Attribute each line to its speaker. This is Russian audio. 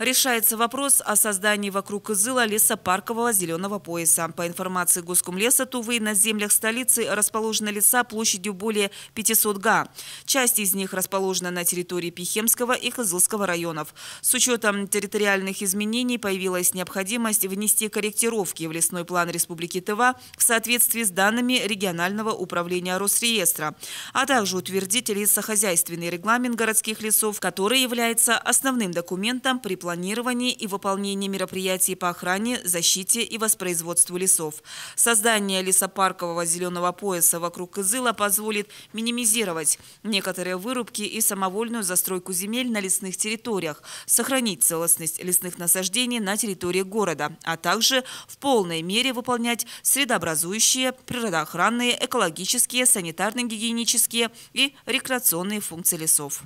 Speaker 1: решается вопрос о создании вокруг Изыла лесопаркового зеленого пояса. По информации Госкомлеса Тувы, на землях столицы расположены леса площадью более 500 га. Часть из них расположена на территории Пихемского и Кызылского районов. С учетом территориальных изменений появилась необходимость внести корректировки в лесной план Республики Тыва в соответствии с данными регионального управления Росреестра, а также утвердить лесохозяйственный регламент городских лесов, который является основным документом при планировании планировании и выполнении мероприятий по охране, защите и воспроизводству лесов. Создание лесопаркового зеленого пояса вокруг Кызыла позволит минимизировать некоторые вырубки и самовольную застройку земель на лесных территориях, сохранить целостность лесных насаждений на территории города, а также в полной мере выполнять средообразующие, природоохранные, экологические, санитарно-гигиенические и рекреационные функции лесов.